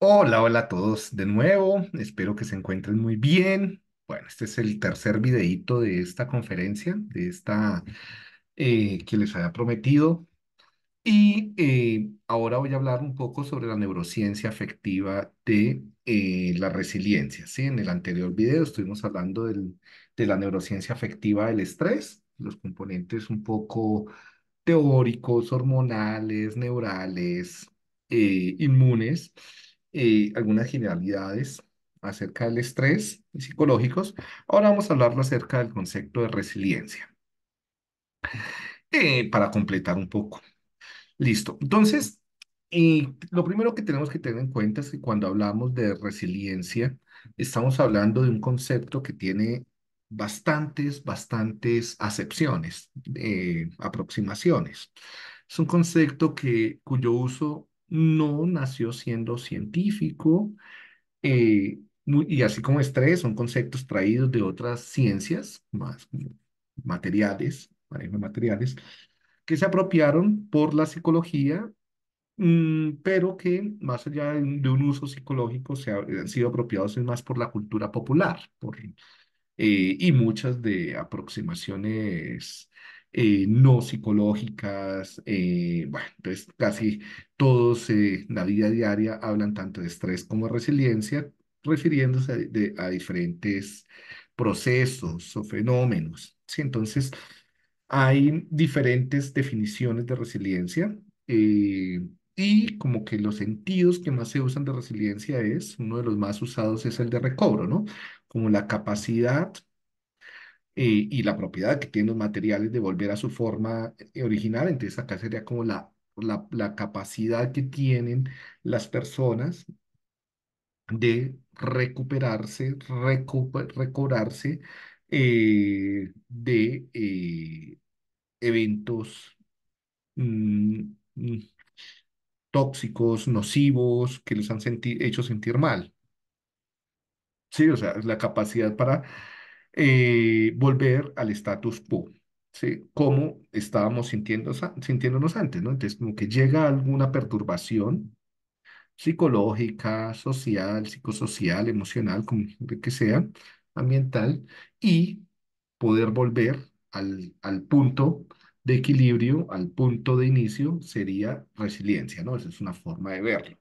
Hola, hola a todos de nuevo. Espero que se encuentren muy bien. Bueno, este es el tercer videíto de esta conferencia, de esta eh, que les había prometido. Y eh, ahora voy a hablar un poco sobre la neurociencia afectiva de eh, la resiliencia. ¿sí? En el anterior video estuvimos hablando del, de la neurociencia afectiva del estrés, los componentes un poco teóricos, hormonales, neurales, inmunes. Eh, algunas generalidades acerca del estrés y psicológicos, ahora vamos a hablar acerca del concepto de resiliencia. Eh, para completar un poco. Listo. Entonces, y eh, lo primero que tenemos que tener en cuenta es que cuando hablamos de resiliencia, estamos hablando de un concepto que tiene bastantes, bastantes acepciones, aproximaciones. Es un concepto que, cuyo uso no nació siendo científico, eh, y así como estrés, son conceptos traídos de otras ciencias, más materiales, materiales, que se apropiaron por la psicología, mm, pero que más allá de, un uso psicológico se han sido apropiados más por la cultura popular, eh, y muchas de aproximaciones eh, no psicológicas, eh, bueno, entonces casi todos en eh, la vida diaria hablan tanto de estrés como de resiliencia, refiriéndose a, a diferentes procesos o fenómenos. ¿sí? Entonces, hay diferentes definiciones de resiliencia y como que los sentidos que más se usan de resiliencia es, uno de los más usados es el de recobro, ¿no? Como la capacidad eh, y la propiedad que tienen los materiales de volver a su forma eh, original. Entonces acá sería como la, la, capacidad que tienen las personas de recuperarse, recobrarse eh, de eventos mm, mm, tóxicos, nocivos, que les han hecho sentir mal. Sí, o sea, la capacidad para eh, volver al status quo, ¿sí? Como estábamos sintiéndonos antes, ¿no? Entonces, como que llega alguna perturbación psicológica, social, psicosocial, emocional, como que sea, ambiental, y poder volver al, al punto de equilibrio, al punto de inicio, sería resiliencia, ¿no? Esa es una forma de verlo.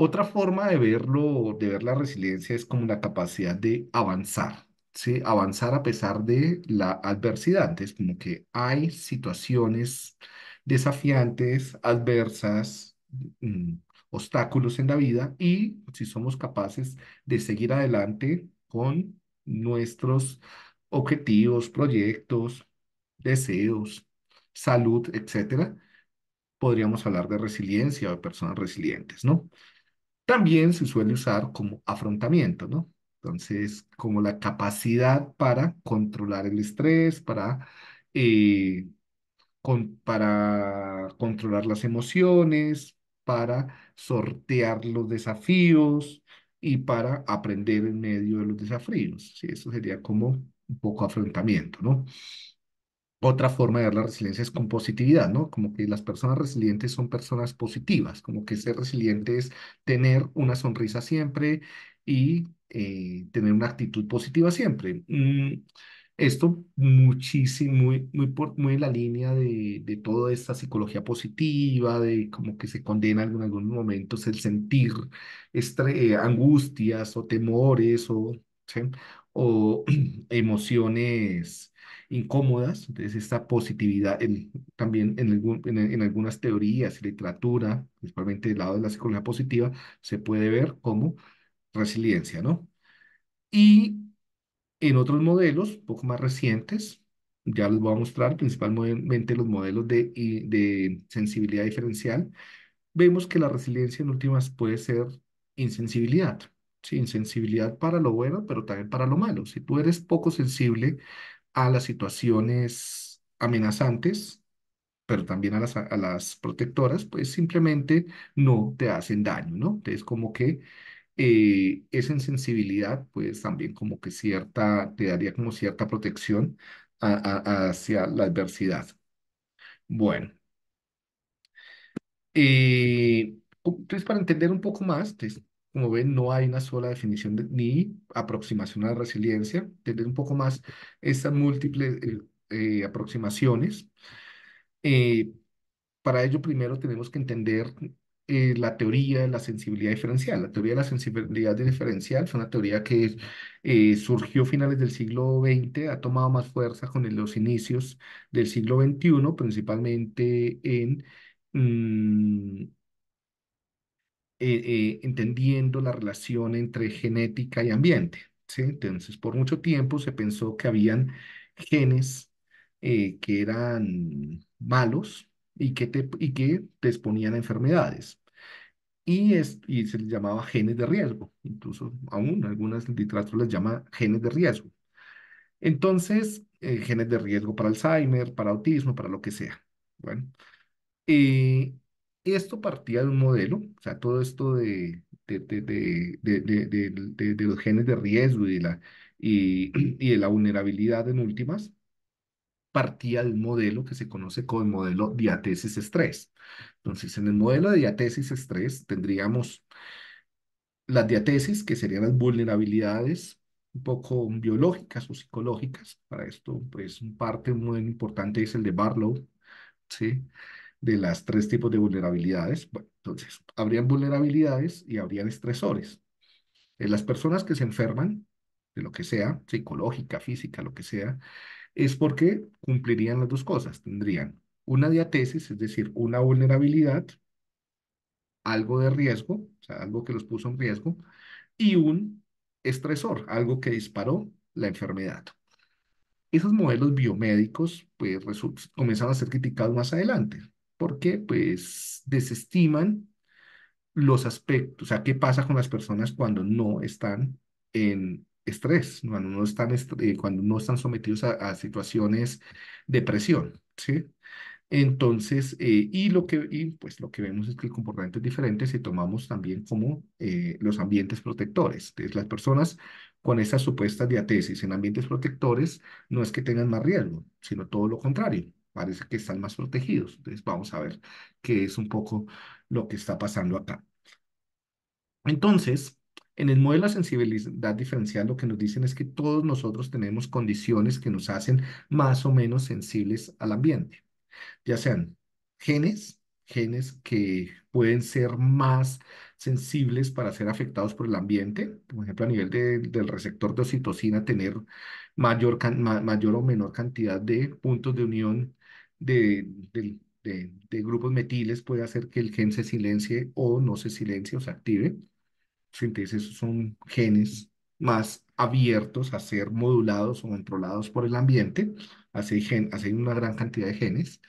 Otra forma de verlo, de ver la resiliencia es como la capacidad de avanzar, ¿sí? Avanzar a pesar de la adversidad. Es como que hay situaciones desafiantes, adversas, mm, obstáculos en la vida y si somos capaces de seguir adelante con nuestros objetivos, proyectos, deseos, salud, etcétera, podríamos hablar de resiliencia o de personas resilientes, ¿no? También se suele usar como afrontamiento, ¿no? Entonces, como la capacidad para controlar el estrés, para, eh, con, para controlar las emociones, para sortear los desafíos y para aprender en medio de los desafíos. ¿sí? Eso sería como un poco afrontamiento, ¿no? otra forma de ver la resiliencia es con positividad, ¿no? Como que las personas resilientes son personas positivas, como que ser resiliente es tener una sonrisa siempre y eh, tener una actitud positiva siempre. Mm, esto muchísimo, muy, muy, muy en la línea de, de, toda esta psicología positiva, de como que se condena en algunos momentos el sentir eh, angustias o temores o o emociones incómodas. Entonces, esta positividad también en, algunas teorías y literatura, principalmente del lado de la psicología positiva, se puede ver como resiliencia, ¿no? Y en otros modelos, poco más recientes, ya les voy a mostrar principalmente los modelos de, de sensibilidad diferencial, vemos que la resiliencia en últimas puede ser insensibilidad sin sensibilidad para lo bueno, pero también para lo malo. Si tú eres poco sensible a las situaciones amenazantes, pero también a las, a las protectoras, pues simplemente no te hacen daño, ¿no? Entonces, como que eh, esa insensibilidad, pues también como que cierta, te daría como cierta protección hacia la adversidad. Bueno. Eh, entonces, para entender un poco más, como ven, no hay una sola definición ni aproximación a la resiliencia. Tener un poco más estas múltiples eh, eh, aproximaciones. Eh, para ello, primero tenemos que entender la teoría de la sensibilidad diferencial. La teoría de la sensibilidad diferencial fue una teoría que surgió a finales del siglo XX, ha tomado más fuerza con los inicios del siglo XXI, principalmente en mm, eh, eh, entendiendo la relación entre genética y ambiente. ¿sí? Entonces, por mucho tiempo se pensó que habían genes eh, que eran malos y que, te, y que te exponían a enfermedades. Y, es, y se les llamaba genes de riesgo. Incluso aún algunas literaturas las llama genes de riesgo. Entonces, genes de riesgo para Alzheimer, para autismo, para lo que sea. Bueno, eh, esto partía de un modelo, o sea, todo esto de, de, de, de los genes de riesgo y de la, y, y de la vulnerabilidad en últimas, partía de un modelo que se conoce como el modelo diatesis-estrés. Entonces, en el modelo de diatesis-estrés tendríamos las diatesis, que serían las vulnerabilidades un poco biológicas o psicológicas. Para esto, pues, un parte muy importante es el de Barlow, ¿sí? de las tres tipos de vulnerabilidades. entonces, habrían vulnerabilidades y habrían estresores. En eh, las personas que se enferman, de lo que sea, psicológica, física, lo que sea, es porque cumplirían las dos cosas. Tendrían una diatesis, es decir, una vulnerabilidad, algo de riesgo, o sea, algo que los puso en riesgo, y un estresor, algo que disparó la enfermedad. Esos modelos biomédicos pues, comenzaron a ser criticados más adelante porque pues desestiman los aspectos, o sea, qué pasa con las personas cuando no están en estrés, cuando no están, eh, cuando no están sometidos a, situaciones de presión, ¿sí? Entonces, eh, y, lo que, pues lo que vemos es que el comportamiento es diferente si tomamos también como eh, los ambientes protectores. Entonces, las personas con esa supuestas diatesis en ambientes protectores no es que tengan más riesgo, sino todo lo contrario parece que están más protegidos. Entonces vamos a ver qué es un poco lo que está pasando acá. Entonces, en el modelo de sensibilidad diferencial lo que nos dicen es que todos nosotros tenemos condiciones que nos hacen más o menos sensibles al ambiente, ya sean genes, genes que pueden ser más sensibles para ser afectados por el ambiente, por ejemplo, a nivel del receptor de oxitocina, tener mayor, mayor o menor cantidad de puntos de unión de, de, grupos metiles puede hacer que el gen se silencie o no se silencie o se active. Entonces, esos son genes más abiertos a ser modulados o controlados por el ambiente. Así hay, hay una gran cantidad de genes.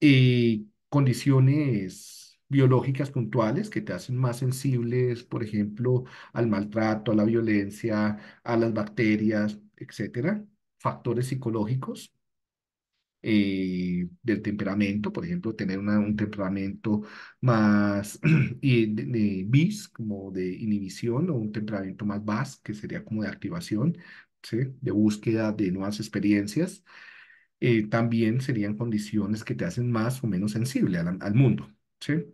Y condiciones biológicas puntuales que te hacen más sensibles, por ejemplo, al maltrato, a la violencia, a las bacterias, etcétera. Factores psicológicos eh, del temperamento, por ejemplo, tener un temperamento más de, bis, como de inhibición, o un temperamento más bas, que sería como de activación, ¿sí? de búsqueda de nuevas experiencias. Eh, también serían condiciones que te hacen más o menos sensible al, al mundo. ¿sí?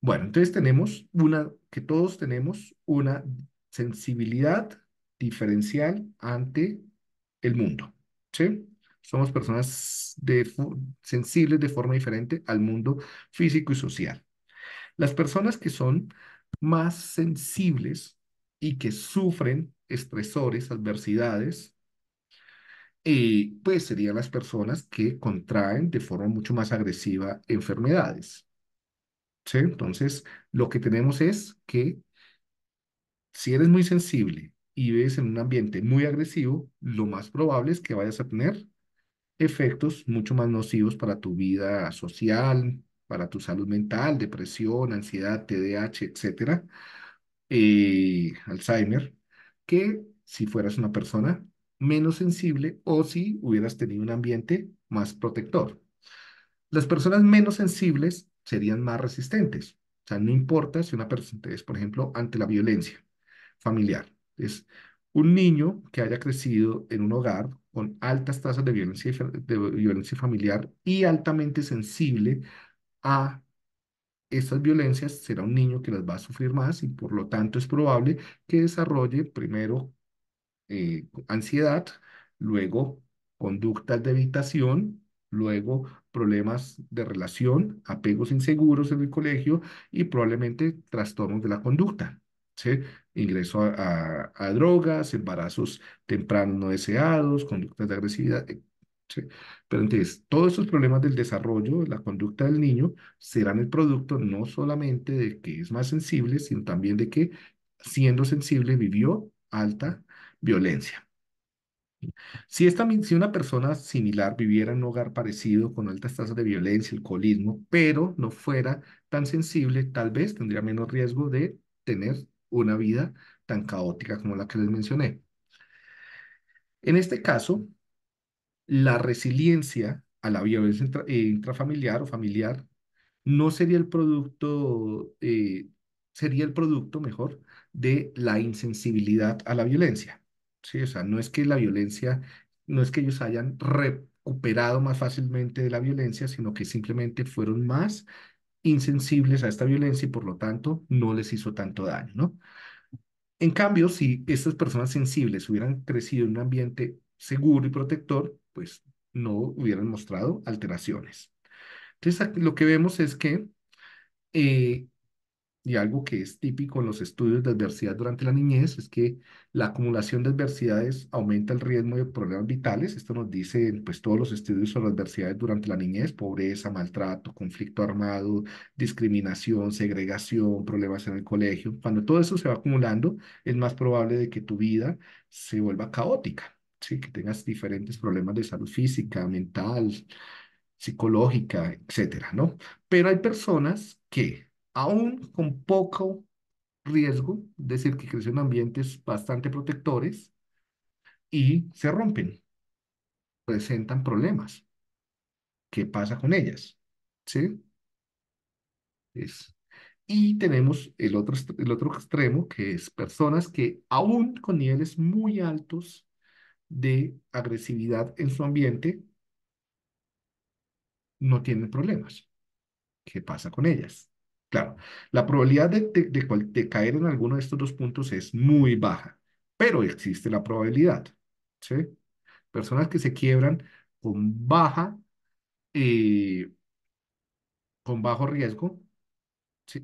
Bueno, entonces tenemos una, que todos tenemos una sensibilidad diferencial ante el mundo. ¿sí? Somos personas de, sensibles de forma diferente al mundo físico y social. Las personas que son más sensibles y que sufren estresores, adversidades, eh, pues serían las personas que contraen de forma mucho más agresiva enfermedades. Entonces, lo que tenemos es que si eres muy sensible y vives en un ambiente muy agresivo, lo más probable es que vayas a tener efectos mucho más nocivos para tu vida social, para tu salud mental, depresión, ansiedad, TDAH, etcétera, eh, Alzheimer, que si fueras una persona menos sensible o si hubieras tenido un ambiente más protector. Las personas menos sensibles serían más resistentes. O sea, no importa si una persona es, por ejemplo, ante la violencia familiar. Es un niño que haya crecido en un hogar con altas tasas de violencia, de violencia familiar y altamente sensible a esas violencias, será un niño que las va a sufrir más y por lo tanto es probable que desarrolle primero eh, ansiedad, luego conductas de evitación, luego problemas de relación, apegos inseguros en el colegio y probablemente trastornos de la conducta. Ingreso a, drogas, embarazos tempranos no deseados, conductas de agresividad, eh, Pero entonces, todos esos problemas del desarrollo, la conducta del niño, serán el producto no solamente de que es más sensible, sino también de que siendo sensible vivió alta violencia. Si, esta, si una persona similar viviera en un hogar parecido con altas tasas de violencia, alcoholismo, pero no fuera tan sensible, tal vez tendría menos riesgo de tener una vida tan caótica como la que les mencioné. En este caso, la resiliencia a la violencia eh, intrafamiliar o familiar no sería el producto, eh, sería el producto mejor de la insensibilidad a la violencia. ¿sí? O sea, no es que la violencia, no es que ellos hayan recuperado más fácilmente de la violencia, sino que simplemente fueron más insensibles a esta violencia y por lo tanto no les hizo tanto daño, ¿no? En cambio, si estas personas sensibles hubieran crecido en un ambiente seguro y protector, pues no hubieran mostrado alteraciones. Entonces, lo que vemos es que eh, y algo que es típico en los estudios de adversidad durante la niñez es que la acumulación de adversidades aumenta el riesgo de problemas vitales. Esto nos dicen pues, todos los estudios sobre adversidades durante la niñez, pobreza, maltrato, conflicto armado, discriminación, segregación, problemas en el colegio. Cuando todo eso se va acumulando, es más probable de que tu vida se vuelva caótica, ¿sí? que tengas diferentes problemas de salud física, mental psicológica, etcétera, ¿no? Pero hay personas que aún con poco riesgo, es decir, que crecen en ambientes bastante protectores y se rompen, presentan problemas. ¿Qué pasa con ellas? ¿Sí? Y tenemos el otro, el otro extremo, que es personas que aún con niveles muy altos de agresividad en su ambiente, no tienen problemas. ¿Qué pasa con ellas? Claro, la probabilidad de, caer en alguno de estos dos puntos es muy baja, pero existe la probabilidad. ¿sí? Personas que se quiebran con baja, eh, con bajo riesgo,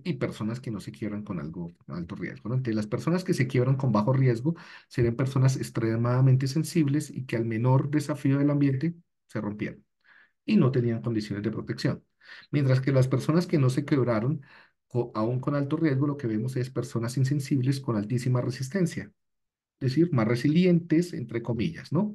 y personas que no se quiebran con algo alto riesgo. las personas que se quiebran con bajo riesgo serían personas extremadamente sensibles y que al menor desafío del ambiente se rompieron y no tenían condiciones de protección. Mientras que las personas que no se quebraron, o aún con alto riesgo, lo que vemos es personas insensibles con altísima resistencia, es decir, más resilientes, entre comillas, ¿no?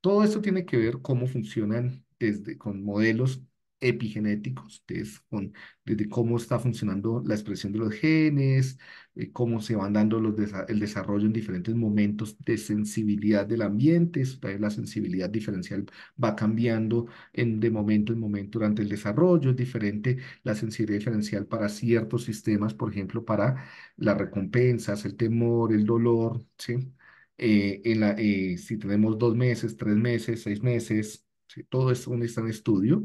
Todo esto tiene que ver cómo funcionan desde, con modelos epigenéticos, desde cómo está funcionando la expresión de los genes, eh, cómo se van dando los el desarrollo en diferentes momentos de sensibilidad del ambiente, la sensibilidad diferencial va cambiando en, de momento en momento durante el desarrollo, es diferente la sensibilidad diferencial para ciertos sistemas, por ejemplo, para las recompensas, el temor, el dolor, ¿sí? Eh, en la, eh, si tenemos dos meses, tres meses, seis meses, todo es un, está en estudio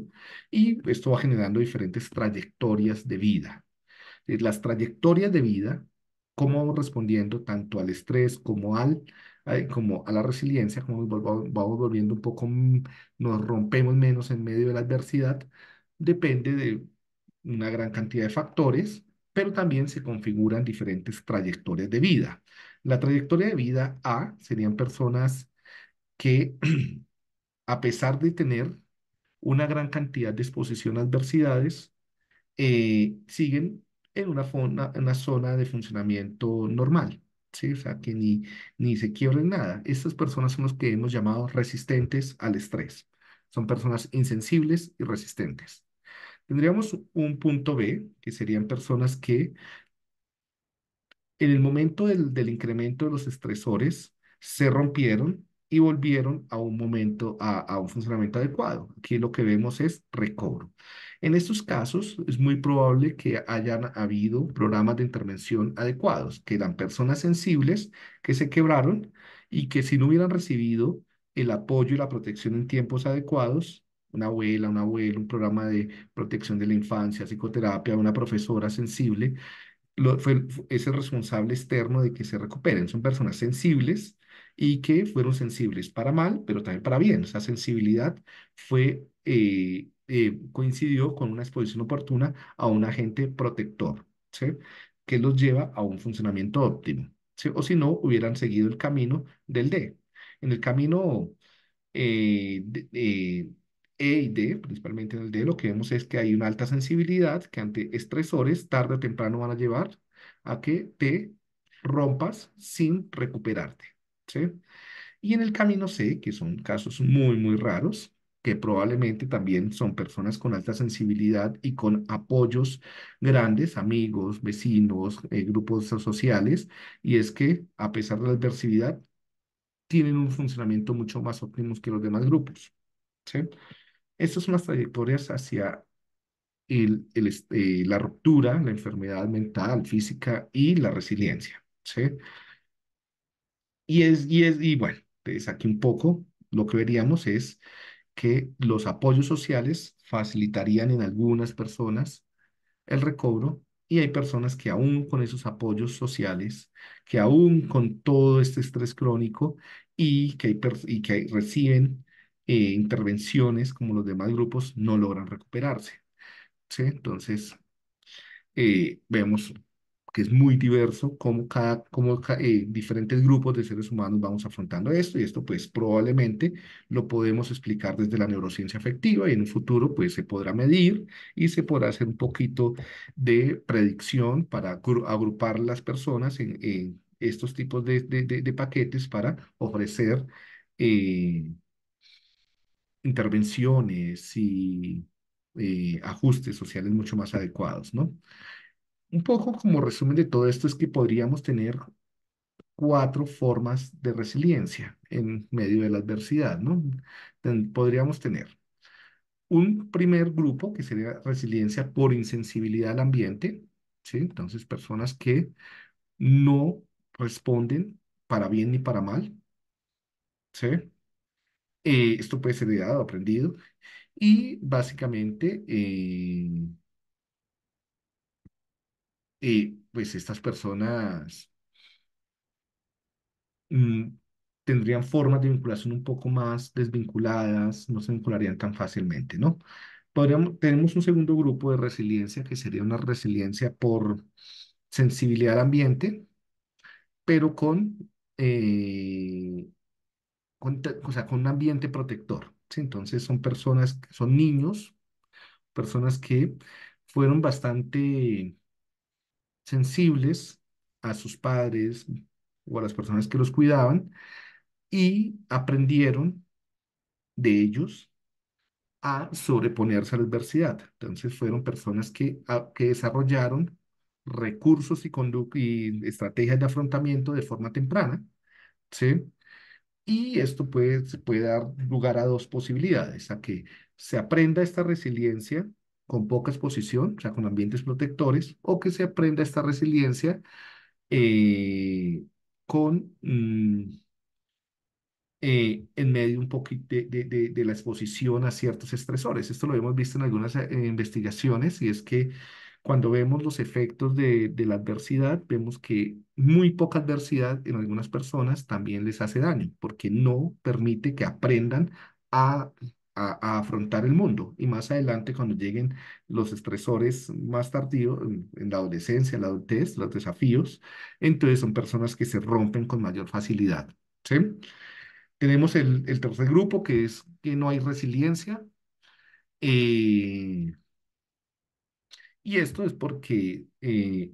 y esto va generando diferentes trayectorias de vida. Eh, las trayectorias de vida, cómo vamos respondiendo tanto al estrés como al eh, como a la resiliencia, como vamos volviendo un poco, mm, nos rompemos menos en medio de la adversidad, depende de una gran cantidad de factores, pero también se configuran diferentes trayectorias de vida. La trayectoria de vida A serían personas que a pesar de tener una gran cantidad de exposición a adversidades, eh, siguen en una, zona de funcionamiento normal, ¿sí? O sea, que ni, se quiebren nada. Estas personas son las que hemos llamado resistentes al estrés. Son personas insensibles y resistentes. Tendríamos un punto B, que serían personas que en el momento del incremento de los estresores se rompieron y volvieron a un momento, a, un funcionamiento adecuado. Aquí lo que vemos es recobro. En estos casos es muy probable que hayan habido programas de intervención adecuados, que eran personas sensibles que se quebraron y que si no hubieran recibido el apoyo y la protección en tiempos adecuados, una abuela, un abuelo, un programa de protección de la infancia, psicoterapia, una profesora sensible, es el responsable externo de que se recuperen. Son personas sensibles, y que fueron sensibles para mal, pero también para bien. Esa sensibilidad fue, eh, eh, coincidió con una exposición oportuna a un agente protector, ¿sí? que los lleva a un funcionamiento óptimo. ¿sí? O si no, hubieran seguido el camino del D. En el camino eh, eh, E y D, principalmente en el D, lo que vemos es que hay una alta sensibilidad que ante estresores tarde o temprano van a llevar a que te rompas sin recuperarte. ¿sí? Y en el camino C, que son casos muy, muy raros, que probablemente también son personas con alta sensibilidad y con apoyos grandes, amigos, vecinos, eh, grupos sociales, y es que a pesar de la adversidad, tienen un funcionamiento mucho más óptimo que los demás grupos. ¿sí? Estas son las trayectorias hacia el, el, eh, la ruptura, la enfermedad mental, física y la resiliencia. ¿sí? Y es, y y bueno, pues aquí un poco lo que veríamos es que los apoyos sociales facilitarían en algunas personas el recobro y hay personas que aún con esos apoyos sociales, que aún con todo este estrés crónico y que, que reciben eh, intervenciones como los demás grupos, no logran recuperarse. Entonces, eh, vemos que es muy diverso, cómo, cada, eh, diferentes grupos de seres humanos vamos afrontando esto, y esto pues probablemente lo podemos explicar desde la neurociencia afectiva, y en un futuro pues se podrá medir y se podrá hacer un poquito de predicción para agrupar las personas en, estos tipos de, paquetes para ofrecer eh, intervenciones y eh, ajustes sociales mucho más adecuados, ¿no? Un poco como resumen de todo esto es que podríamos tener cuatro formas de resiliencia en medio de la adversidad, ¿no? podríamos tener un primer grupo que sería resiliencia por insensibilidad al ambiente, ¿sí? Entonces, personas que no responden para bien ni para mal, ¿sí? Eh, esto puede ser dado, aprendido, y básicamente eh, pues estas personas mm, tendrían formas de vinculación un poco más desvinculadas, no se vincularían tan fácilmente, ¿no? Podríamos, tenemos un segundo grupo de resiliencia que sería una resiliencia por sensibilidad al ambiente, pero con, eh, con, o sea, con un ambiente protector. ¿sí? Entonces son personas, son niños, personas que fueron bastante sensibles a sus padres o a las personas que los cuidaban y aprendieron de ellos a sobreponerse a la adversidad. Entonces fueron personas que, que desarrollaron recursos y, y estrategias de afrontamiento de forma temprana, ¿sí? Y esto puede, puede dar lugar a dos posibilidades, a que se aprenda esta resiliencia con poca exposición, o sea, con ambientes protectores, o que se aprenda esta resiliencia eh, con, mm, eh, en medio un poquito de, la exposición a ciertos estresores. Esto lo hemos visto en algunas eh, investigaciones y es que cuando vemos los efectos de, de la adversidad, vemos que muy poca adversidad en algunas personas también les hace daño, porque no permite que aprendan a a, afrontar el mundo. Y más adelante, cuando lleguen los estresores más tardíos, en, la adolescencia, la adultez, los desafíos, entonces son personas que se rompen con mayor facilidad. Tenemos el, tercer grupo, que es que no hay resiliencia. Eh, y esto es porque eh,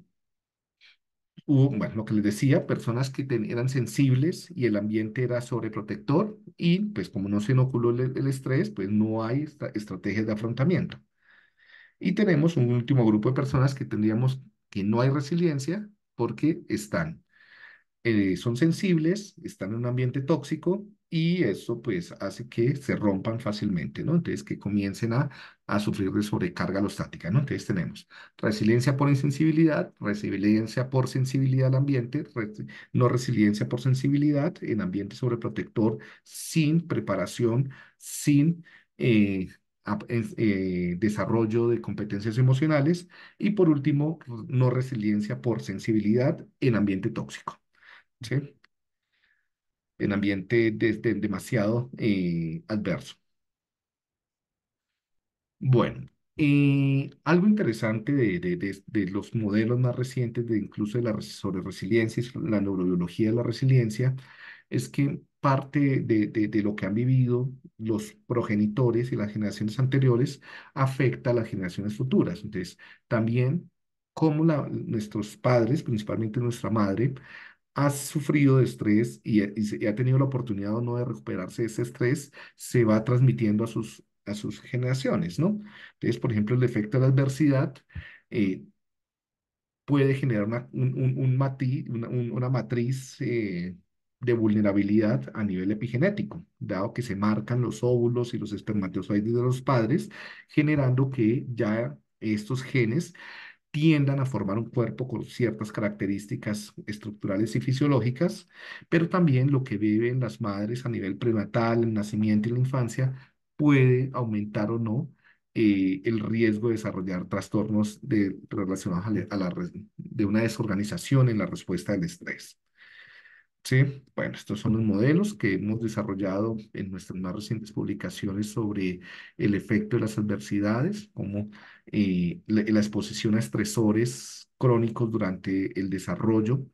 hubo, bueno, lo que les decía, personas que eran sensibles y el ambiente era sobreprotector y pues como no se inoculó el, estrés, pues no hay esta, estrategias de afrontamiento. Y tenemos un último grupo de personas que tendríamos que no hay resiliencia porque están, eh, son sensibles, están en un ambiente tóxico, y eso pues hace que se rompan fácilmente, ¿no? Entonces que comiencen a, sufrir de sobrecarga alostática, ¿no? Entonces tenemos resiliencia por insensibilidad, resiliencia por sensibilidad al ambiente, no resiliencia por sensibilidad en ambiente sobreprotector sin preparación, sin... Eh, eh, desarrollo de competencias emocionales y por último, no resiliencia por sensibilidad en ambiente tóxico. ¿sí? en ambiente este demasiado eh, adverso. Bueno, eh, algo interesante de, los modelos más recientes, de incluso de la, sobre resiliencia la neurobiología de la resiliencia, es que parte de, lo que han vivido los progenitores y las generaciones anteriores afecta a las generaciones futuras. Entonces, también como nuestros padres, principalmente nuestra madre, ha sufrido de estrés eh, y, ha tenido la oportunidad o no de recuperarse de ese estrés, se va transmitiendo a sus, a sus generaciones, ¿no? Entonces, por ejemplo, el efecto de la adversidad eh, puede generar una, un, una, matriz eh, de vulnerabilidad a nivel epigenético, dado que se marcan los óvulos y los espermatozoides de los padres, generando que ya estos genes tiendan a formar un cuerpo con ciertas características estructurales y fisiológicas, pero también lo que viven las madres a nivel prenatal, el nacimiento y la infancia puede aumentar o no eh, el riesgo de desarrollar trastornos de, relacionados a de una desorganización en la respuesta al estrés. Sí, bueno, estos son los modelos que hemos desarrollado en nuestras más recientes publicaciones sobre el efecto de las adversidades, como eh, la, exposición a estresores crónicos durante el desarrollo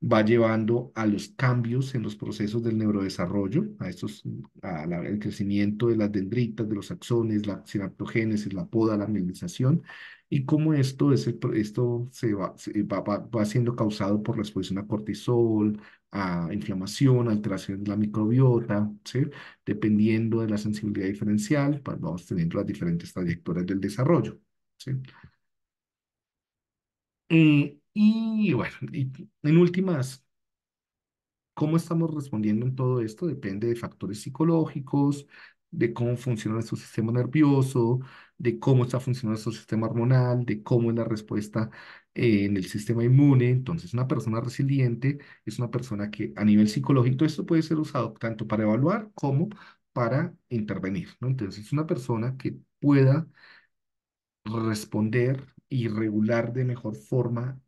va llevando a los cambios en los procesos del neurodesarrollo, a estos, a crecimiento de las dendritas, de los axones, la sinaptogénesis, la poda, la mielización, y cómo esto, es esto se, va, va, siendo causado por la exposición a cortisol, a inflamación, alteración de la microbiota, ¿sí? dependiendo de la sensibilidad diferencial, pues, vamos teniendo las diferentes trayectorias del desarrollo. Eh, y bueno, y, en últimas, ¿cómo estamos respondiendo en todo esto? Depende de factores psicológicos, de cómo funciona nuestro sistema nervioso, de cómo está funcionando nuestro sistema hormonal, de cómo es la respuesta eh, en el sistema inmune. Entonces, una persona resiliente es una persona que a nivel psicológico esto puede ser usado tanto para evaluar como para intervenir, ¿no? Entonces, una persona que pueda responder y regular de mejor forma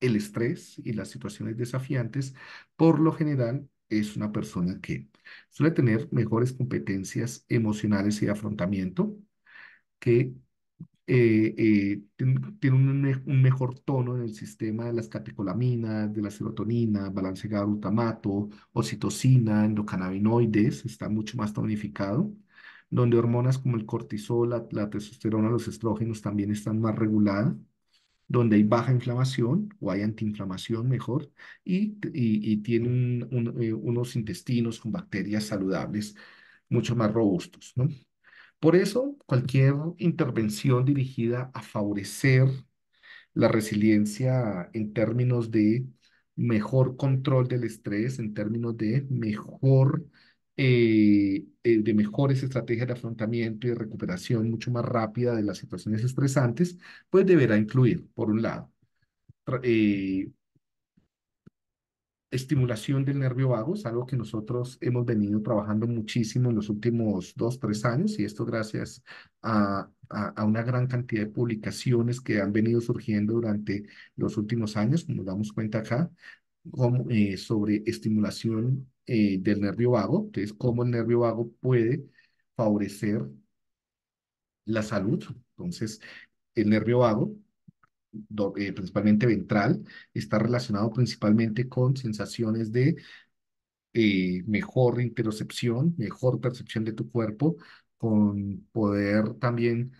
el estrés y las situaciones desafiantes, por lo general es una persona que suele tener mejores competencias emocionales y de afrontamiento, que eh, eh, tiene, un, mejor tono en el sistema de las catecolaminas, de la serotonina, balance glutamato, oxitocina, endocannabinoides, está mucho más tonificado, donde hormonas como el cortisol, la testosterona, los estrógenos también están más reguladas donde hay baja inflamación o hay antiinflamación mejor y, tienen eh, unos intestinos con bacterias saludables mucho más robustos, ¿no? Por eso, cualquier intervención dirigida a favorecer la resiliencia en términos de mejor control del estrés, en términos de mejor eh, eh, de mejores estrategias de afrontamiento y de recuperación mucho más rápida de las situaciones estresantes, pues deberá incluir, por un lado, eh, estimulación del nervio vago, es algo que nosotros hemos venido trabajando muchísimo en los últimos dos, tres años, y esto gracias a, a, una gran cantidad de publicaciones que han venido surgiendo durante los últimos años, como nos damos cuenta acá, sobre estimulación eh, del nervio vago, entonces cómo el nervio vago puede favorecer la salud. Entonces, el nervio vago, eh, principalmente ventral, está relacionado principalmente con sensaciones de eh, mejor interocepción, mejor percepción de tu cuerpo, con poder también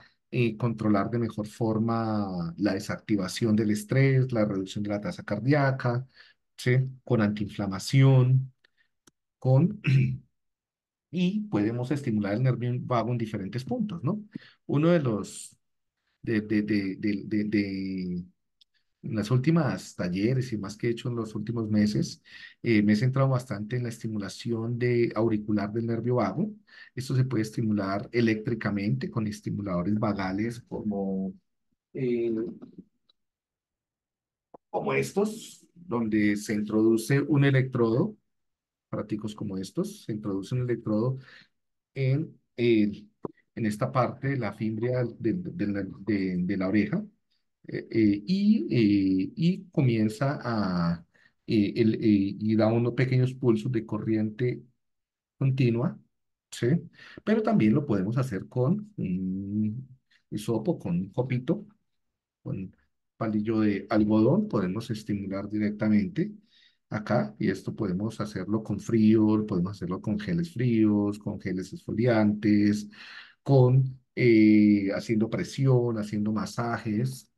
controlar de mejor forma la desactivación del estrés, la reducción de la tasa cardíaca, ¿sí? con antiinflamación, con y podemos estimular el nervio vago en diferentes puntos, ¿no? Uno de los de, de, de, de de las últimas talleres y más que he hecho en los últimos meses, eh, me he centrado bastante en la estimulación de auricular del nervio vago. Esto se puede estimular eléctricamente con estimuladores vagales como, eh, como estos, donde se introduce un electrodo prácticos como estos. Se introduce un electrodo en, en esta parte de la fimbria de, la oreja eh, eh, eh, y, comienza a... El, y da unos pequeños pulsos de corriente continua, Pero también lo podemos hacer con un hisopo, con copito, con palillo de algodón, podemos estimular directamente acá y esto podemos hacerlo con frío, podemos hacerlo con geles fríos, con geles esfoliantes, con eh, haciendo presión, haciendo masajes.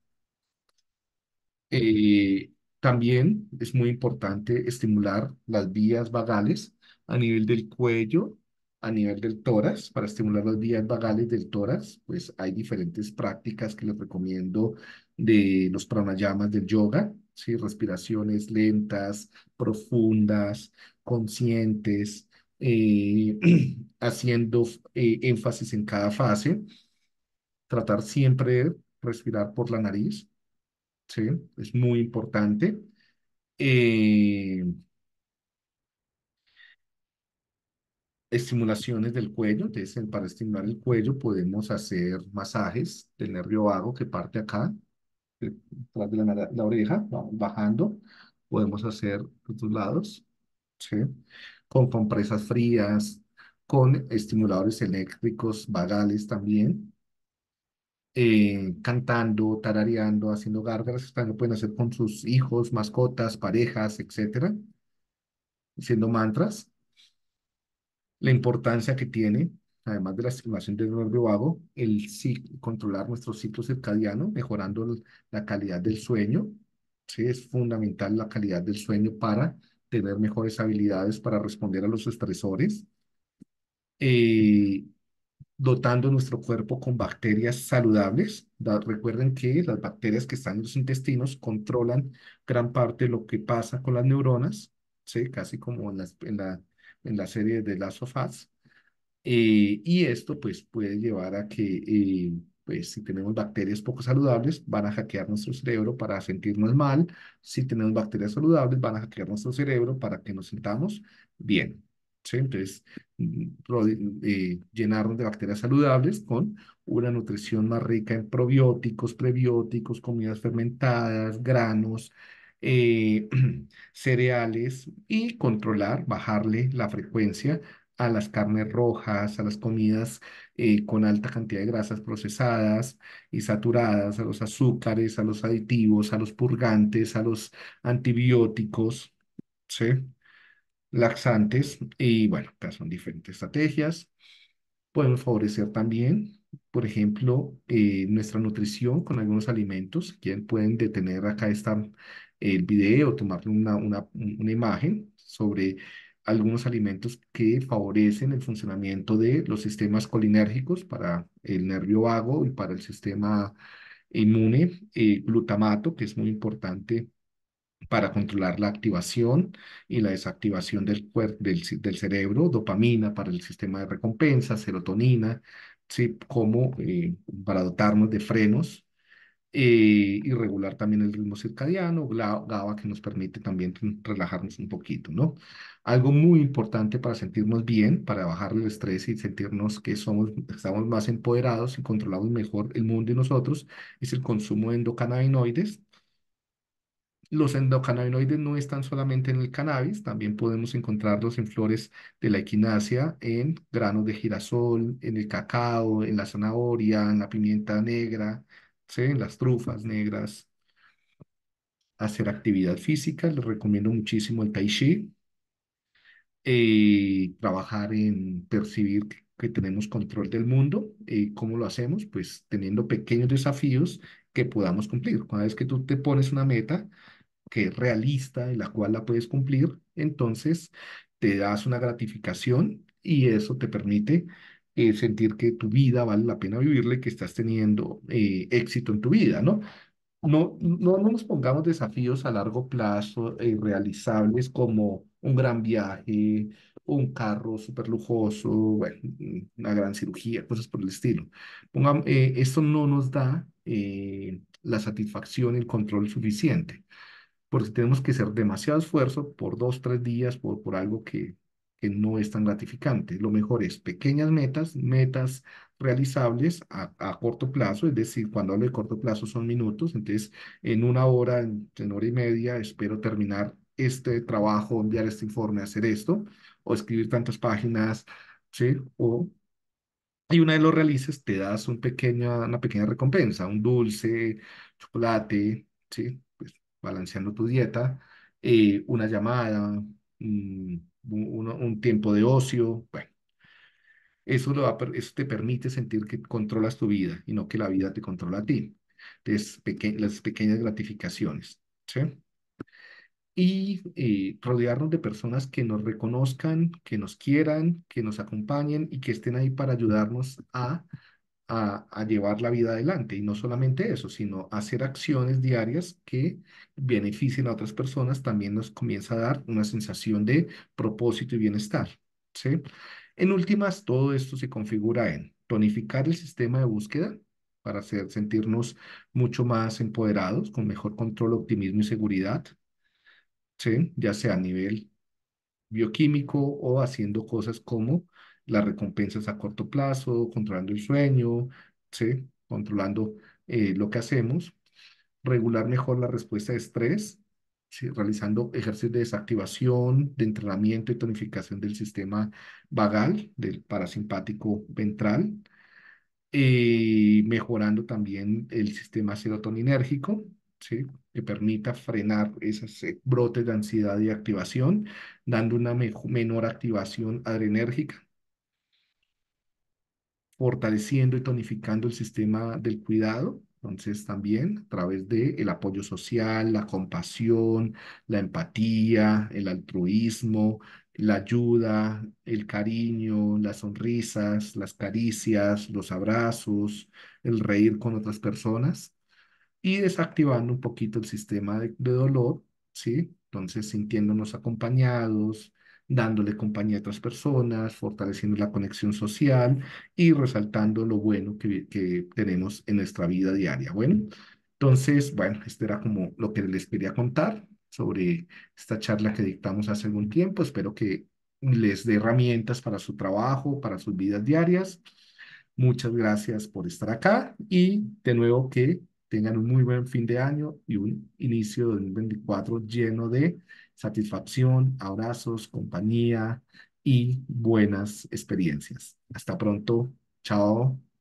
Eh, también es muy importante estimular las vías vagales a nivel del cuello, a nivel del tórax. Para estimular las vías vagales del tórax, pues hay diferentes prácticas que les recomiendo de los pranayamas del yoga Respiraciones lentas, profundas, conscientes, eh, haciendo eh, énfasis en cada fase. Tratar siempre de respirar por la nariz, ¿sí? Es muy importante. Eh, estimulaciones del cuello, entonces para estimular el cuello podemos hacer masajes del nervio vago que parte acá, tras de la, oreja, bajando, podemos hacer otros lados, con compresas frías, con estimuladores eléctricos, vagales también, eh, cantando, tarareando, haciendo gárgaras, lo pueden hacer con sus hijos, mascotas, parejas, etcétera, haciendo mantras. La importancia que tiene además de la estimulación del nervio vago, el controlar nuestro ciclo circadiano, mejorando la calidad del sueño. Sí, es fundamental la calidad del sueño para tener mejores habilidades para responder a los estresores. Eh, dotando nuestro cuerpo con bacterias saludables. recuerden que las bacterias que están en los intestinos controlan gran parte de lo que pasa con las neuronas, ¿sí? casi como en, la, en la serie de las sofás. Eh, y esto pues puede llevar a que eh, pues si tenemos bacterias poco saludables van a hackear nuestro cerebro para sentirnos mal, si tenemos bacterias saludables van a hackear nuestro cerebro para que nos sintamos bien. ¿sí? Entonces, mm, eh, llenarnos de bacterias saludables con una nutrición más rica en probióticos, prebióticos, comidas fermentadas, granos, eh, cereales y controlar, bajarle la frecuencia a las carnes rojas, a las comidas eh, con alta cantidad de grasas procesadas y saturadas, a los azúcares, a los aditivos, a los purgantes, a los antibióticos, ¿sí? laxantes y bueno, acá son diferentes estrategias. Pueden favorecer también, por ejemplo, eh, nuestra nutrición con algunos alimentos. Quien pueden detener acá está el video, tomarle una, una, una imagen sobre algunos alimentos que favorecen el funcionamiento de los sistemas colinérgicos para el nervio vago y para el sistema inmune, eh, glutamato, que es muy importante para controlar la activación y la desactivación del, del, del cerebro, dopamina para el sistema de recompensa, serotonina, ¿sí? como eh, para dotarnos de frenos eh, y regular también el ritmo circadiano, GABA que nos permite también relajarnos un poquito, ¿no? algo muy importante para sentirnos bien, para bajar el estrés y sentirnos que somos, estamos más empoderados y controlamos mejor el mundo y nosotros, es el consumo de endocannabinoides. Los endocannabinoides no están solamente en el cannabis, también podemos encontrarlos en flores de la equinasia en granos de girasol, en el cacao, en la zanahoria, en la pimienta negra, en las trufas negras. Hacer actividad física, les recomiendo muchísimo el tai chi, eh, trabajar en percibir que, tenemos control del mundo. Eh, ¿Cómo lo hacemos? Pues teniendo pequeños desafíos que podamos cumplir. una vez que tú te pones una meta que es realista y la cual la puedes cumplir, entonces te das una gratificación y eso te permite eh, sentir que tu vida vale la pena vivirla que estás teniendo eh, éxito en tu vida, ¿no? No, no, nos pongamos desafíos a largo plazo eh, como un gran viaje, un carro súper lujoso, una gran cirugía, cosas por el estilo. Eh, esto no nos da eh, la satisfacción, y el control suficiente, porque tenemos que hacer demasiado esfuerzo por dos, tres días, por, por algo que, no es tan gratificante. Lo mejor es pequeñas metas, metas realizables a, corto plazo, es decir, cuando hablo de corto plazo son minutos, entonces en una hora, en, en hora y media, espero terminar este trabajo, enviar este informe, hacer esto, o escribir tantas páginas, ¿sí? O, y una vez lo realices, te das un pequeña, una pequeña recompensa, un dulce, chocolate, ¿sí? Pues balanceando tu dieta, eh, una llamada, mm, un, tiempo de ocio, bueno. Eso, lo te permite sentir que controlas tu vida y no que la vida te controla a ti. Entonces, las pequeñas gratificaciones. ¿sí? y eh, rodearnos de personas que nos reconozcan, que nos quieran, que nos acompañen y que estén ahí para ayudarnos a, llevar la vida adelante. Y no solamente eso, sino hacer acciones diarias que beneficien a otras personas también nos comienza a dar una sensación de propósito y bienestar. En últimas, todo esto se configura en tonificar el sistema de búsqueda, para hacer, sentirnos mucho más empoderados, con mejor control, optimismo y seguridad, ya sea a nivel bioquímico o haciendo cosas como las recompensas a corto plazo, controlando el sueño, ¿sí? controlando eh, lo que hacemos, regular mejor la respuesta de estrés, ¿sí? realizando ejercicios de desactivación, de entrenamiento y tonificación del sistema vagal, del parasimpático ventral, mejorando también el sistema serotoninérgico, ¿sí? que permita frenar esos eh, brotes de ansiedad y activación, dando una menor activación adrenérgica, fortaleciendo y tonificando el sistema del cuidado. Entonces también a través del apoyo social, la compasión, la empatía, el altruismo, la ayuda, el cariño, las sonrisas, las caricias, los abrazos, el reír con otras personas, y desactivando un poquito el sistema de, dolor, ¿sí? Entonces, sintiéndonos acompañados, dándole compañía a otras personas, fortaleciendo la conexión social y resaltando lo bueno que, que, tenemos en nuestra vida diaria. Bueno, entonces, bueno, esto era como lo que les quería contar sobre esta charla que dictamos hace algún tiempo. Espero que les dé herramientas para su trabajo, para sus vidas diarias. Muchas gracias por estar acá y de nuevo que tengan un muy buen fin de año y un inicio de 2024 lleno de satisfacción, abrazos, compañía y buenas experiencias. Hasta pronto. Chao.